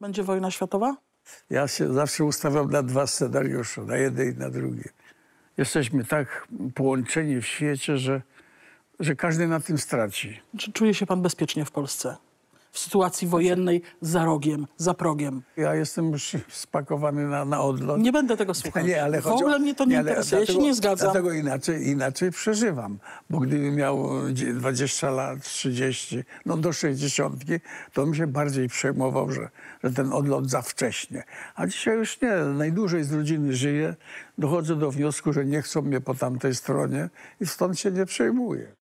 Będzie wojna światowa? Ja się zawsze ustawiam na dwa scenariusze, na jeden i na drugie. Jesteśmy tak połączeni w świecie, że, że każdy na tym straci. Czy czuje się pan bezpiecznie w Polsce? w sytuacji wojennej za rogiem, za progiem. Ja jestem już spakowany na, na odlot. Nie będę tego słuchał. Nie, ale chodzi... W ogóle mnie to nie, nie interesuje, dlatego, ja się nie zgadzam. Dlatego inaczej, inaczej przeżywam, bo gdybym miał 20 lat, 30, no do 60, to bym się bardziej przejmował, że, że ten odlot za wcześnie. A dzisiaj już nie, najdłużej z rodziny żyję, dochodzę do wniosku, że nie chcą mnie po tamtej stronie i stąd się nie przejmuję.